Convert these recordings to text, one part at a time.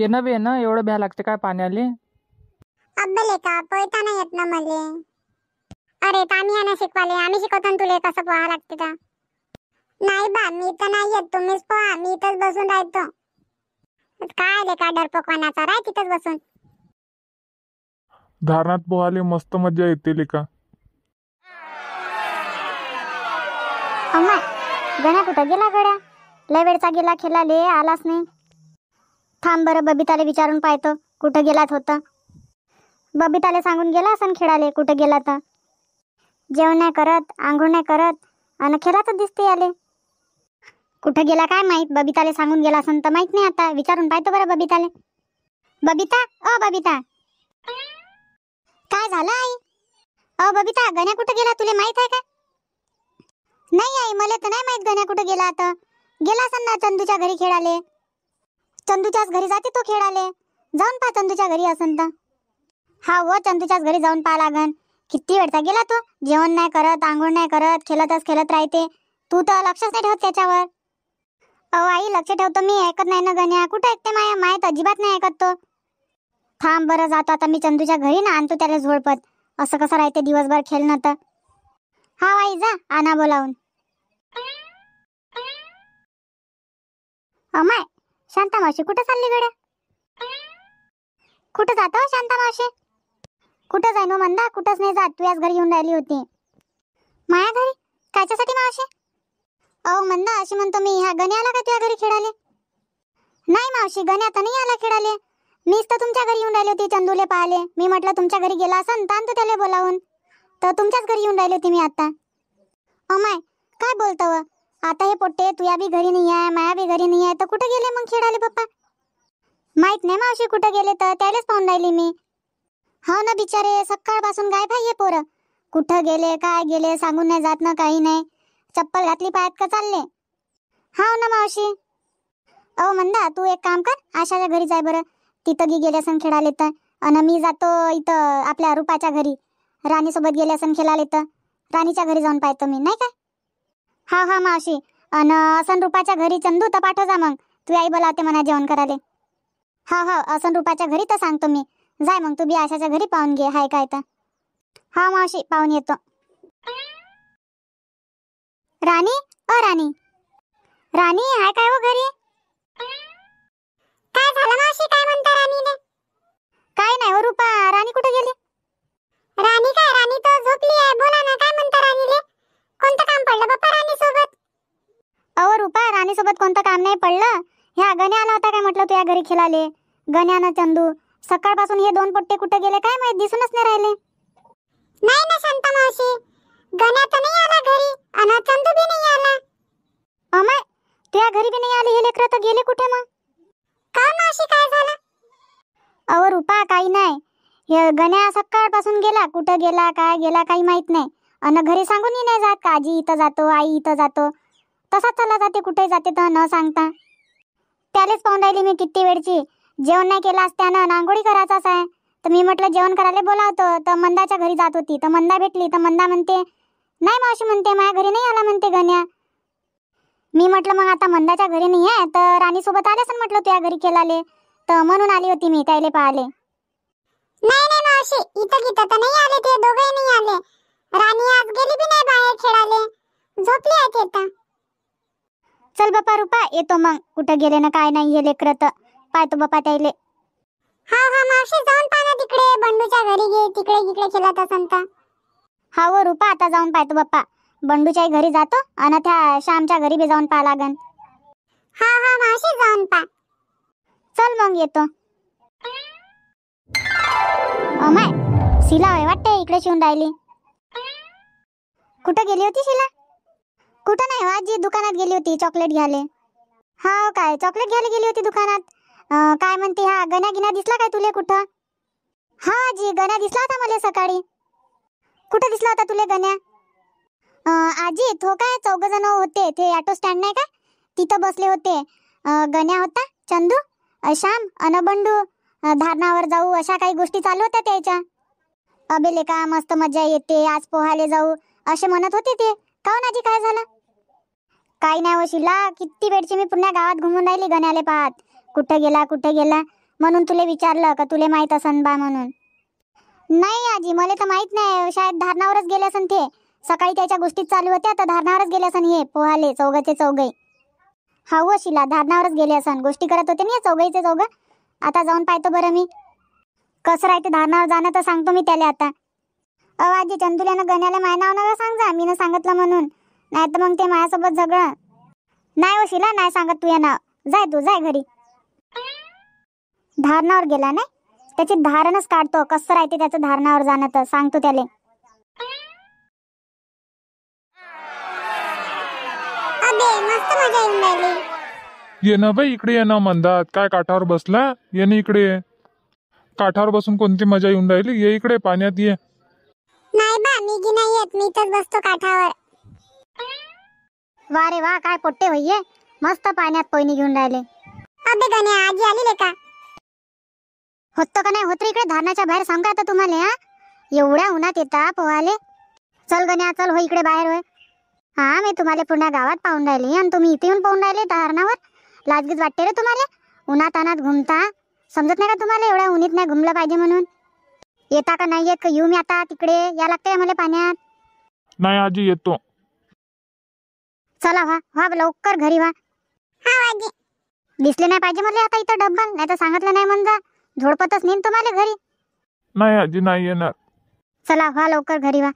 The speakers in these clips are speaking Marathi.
ये ना बे ना एवढं भ्या लागते काय पाण्याले अब्बल का पळता नाही येत ना मले अरे पाणी आम्ही शिकवाले आम्ही शिकवतो ना तुला कसं पोहा लागते का नाही बा मी तर नाही येत तुम्हीच पोहा मी इथंच बसून राहतो काय रे का पकवण्याचा राय तिथंच बसून धारणात पोहाले मस्त मजा येते का अम्मा गण्या कुठं गेला गड्या लय वेळचा गेला खेळाले आलाच नाही थांब बरं बबिताले विचारून पाहतो कुठं गेलात होतं बबिताले सांगून गेला असं खेळाले कुठं गेला तर जेवण नाही करत आंघोळ नाही करत आणि तर दिसते आले कुठं गेला काय माहीत बबिताले सांगून गेला असन तर माहीत नाही आता विचारून पाहतो बरं बबिताले बबिता अ बबिता काय झालं आई अ बबिता गण्या कुठं गेला तुला माहित आहे का नाही आई मला तर नाही माहित गण्या कुठं गेला आता गेला असं ना चंदूच्या घरी खेळाले चंदूच्याच घरी जाते तो खेळाले जाऊन पहा चंदूच्या घरी असन तर हा व चंदूच्याच घरी जाऊन पहा लागन किती वेळचा गेला तो जेवण नाही करत आंघोळ नाही करत खेळतच खेळत राहते तू तर लक्षच नाही ठेवत त्याच्यावर अहो आई लक्ष ठेवतो मी ऐकत नाही ना गण्या कुठं ऐकते माया माहीत अजिबात नाही ऐकत तो थांब बरं जातो आता मी चंदूच्या घरी ना आणतो त्याला झोळपत असं कसं राहते दिवसभर खेळणं तर हा आई जा आणा बोलावून अमाय शांता मावशी कुठं चालली गड्या कुठं जातो हो शांता मावशी कुठं जाय नो मंदा कुठंच नाही जात तू याच घरी येऊन राहिली होती माया घरी कायच्यासाठी मावशी अहो मंदा अशी म्हणतो मी ह्या गणे आला का तुझ्या घरी खेळाले नाही मावशी गणे आता नाही आला खेळाले मीच तर तुमच्या घरी येऊन राहिले होती चंदूले पाहिले मी म्हटलं तुमच्या घरी गेला असन तांत त्याला बोलावून तर तुमच्याच घरी येऊन राहिली होती मी आता अमाय काय बोलतो आता हे पोट्टे तुया बी घरी नाही आहे माया बी घरी नाही आहे तर कुठं गेले मग खेळाले पप्पा माहित नाही मावशी कुठं गेले तर त्यालाच पाहून राहिली मी हो ना बिचारे सकाळपासून गायब भाई पोरं कुठं गेले काय गेले सांगून नाही जात ना काही नाही चप्पल घातली पायात का चालले हाव हो ना मावशी अहो मंदा तू एक काम कर आशाच्या घरी जाय बरं तिथं गी गेले सण खेळाले तर अन मी जातो इथं आपल्या रूपाच्या घरी राणीसोबत गेले सण खेळाले तर राणीच्या घरी जाऊन पाहतो मी नाही काय हा हा मावशी अन असन रूपाच्या घरी चंदू तर पाठव जा मग तू आई बोलावते म्हणा जेवण करायला हा हा असन रूपाच्या घरी तर सांगतो मी जाय मग तू बी आशाच्या घरी पाहून घे हाय काय तर हा मावशी पाहून येतो राणी अ राणी राणी हाय काय हो घरी काय झालं मावशी काय म्हणता राणीने काय नाही हो रुपा राणी कुठे गेली राणी काय राणी तर झोपली आहे नाही पडलं ह्या गण्या आला होता काय म्हटलं तू या घरी खेळाले गण्यानं चंदू सकाळपासून हे दोन पट्टे कुठे गेले काय माहित दिसूनच नाही राहिले नाही ना शांता मावशी गण्या तर नाही आला घरी आणि चंदू बी नाही आला तू या घरी बी नाही आली हे लेकरं तर गेले कुठे मग का मावशी काय झालं अहो रूपा काही नाही हे गण्या सकाळपासून गेला कुठं गेला काय गेला काही माहित नाही अन घरी सांगूनही नाही जात का आजी इथं जातो आई इथं जातो तसाच चालला जाते कुठे जाते तर न सांगता त्यालेच पाहून राहिली मी किती वेळची जेवण नाही केलं असत्यानं नांगोळी करायचाच आहे तर मी म्हटलं जेवण करायला बोलावतो तर मंदाच्या घरी जात होती तर मंदा भेटली तर मंदा म्हणते नाही मावशी म्हणते माझ्या घरी नाही आला म्हणते गण्या मी म्हटलं मग आता मंदाच्या घरी नाही आहे तर राणीसोबत आले असं म्हटलं तुझ्या घरी केलाले तर म्हणून आली होती मी त्याले पाहिले नाही नाही मावशी इथं इथं तर नाही आले ते दोघे नाही आले राणी आज गेली बी नाही बाहेर खेळाले झोपली आहे ते चल बापा रुपा येतो मग कुठं गेले ना काय नाही हे लेकर तर पाहतो बापा त्याले हा हो, हा हो, माशी जाऊन पाहा तिकडे बंडूच्या घरी गे तिकडे तिकडे खेळत असंत हा व हो रुपा आता जाऊन पाहतो बाप्पा बंडूच्या घरी जातो आणि त्या श्यामच्या घरी बी जाऊन पाहा लागन हा हा माशी जाऊन पा चल मग येतो अमाय शिला आहे वाटते इकडे शिवून राहिली कुठं गेली होती शिला कुठं नाही हो आजी दुकानात गेली होती चॉकलेट घ्यायला हा हो काय चॉकलेट घ्यायला गेली होती दुकानात काय म्हणते हा गण्या गिना दिसला काय तुले कुठं हा हो आजी गण्या दिसला होता मला सकाळी कुठं दिसला होता तुले गण्या आजी तो काय चौघ जण होते ते ऑटो स्टँड नाही का तिथं बसले होते गण्या होता चंदू श्याम अनबंडू धारणावर जाऊ अशा काही गोष्टी चालू होत्या त्याच्या अबे लेका मस्त मजा येते आज पोहाले जाऊ असे म्हणत होते ते काहून आजी काय झालं काय नाही हो शिला किती वेळची मी पुन्हा गावात घुमून राहिली गण्याले पाहत कुठं गेला कुठं गेला म्हणून तुला विचारलं का तुला माहीत असन बा म्हणून नाही आजी मला तर माहीत नाही शायद धारणावरच गेले असन ते सकाळी त्याच्या गोष्टीत चालू होत्या तर धारणावरच गेले असन हे पोहाले चौघाचे चौघे हा हो शिला धारणावरच गेले असन गोष्टी करत होते ना चौघाईचे चौघ आता जाऊन पाहतो बरं मी कसं राहते धारणावर जाणं तर सांगतो मी त्याला आता आजी चंदुल्यानं गण्याला माय नाव सांग सांगा मी न सांगितलं म्हणून नाही तर मग ते माझ्यासोबत झगड नाही हो शिला नाही सांगत तू या नाव जाय तू जाय घरी धारणावर गेला नाही त्याची धारणच काढतो कसं राहते त्याचं धारणावर जाणं तर सांगतो त्याले ये ना बाई इकडे ये ना मंदात काय काठावर बसला ये ना इकडे काठावर बसून कोणती मजा येऊन राहिली ये इकडे पाण्यात ये मी नाही येत मी तर बसतो काठावर वा रे वा काय पोट्टे भैये मस्त पाण्यात पोयनी घेऊन राहिले अबे गण्या आजी आली का होतो का नाही होत इकडे धरणाच्या बाहेर सांगा तुम्हाला हा एवढ्या उन्हात येता पोहाले चल गण्या चल हो इकडे बाहेर होय हा मी तुम्हाला पुण्या गावात पाहून राहिले आणि तुम्ही इथे येऊन पाहून राहिले धरणावर लाजगीच वाटते रे तुम्हाला उन्हात अनात घुमता समजत नाही का तुम्हाला एवढ्या उन्हीत नाही घुमलं पाहिजे म्हणून येता का नाही येत का येऊ मी आता तिकडे या लागते मला पाण्यात नाही आजी येतो चला वा वा लवकर घरी वा आजी दिसले नाही पाहिजे म्हटले आता इथं डब्बा नाही तर सांगितलं नाही जा झोडपतच नेन तुम्हाला घरी नाही आजी नाही येणार चला वा लवकर घरी वा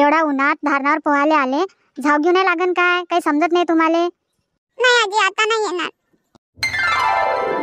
एवढा उन्हात धारणावर पोहायला आले झाव घेऊ नाही लागन काय काही समजत नाही तुम्हाला नाही आजी आता नाही येणार